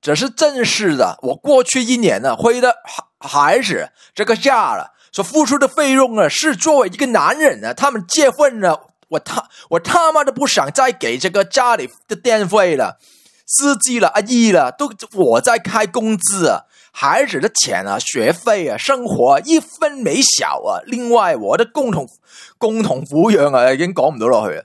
这是真实的。我过去一年呢，为的孩子这个家了，所付出的费用呢，是作为一个男人呢，他们结婚了，我他我他妈的不想再给这个家里的电费了、司机了、阿姨了，都我在开工资，啊。孩子的钱啊、学费啊、生活一分没少啊。另外，我的共同共同抚养啊，已经讲唔到落去啊。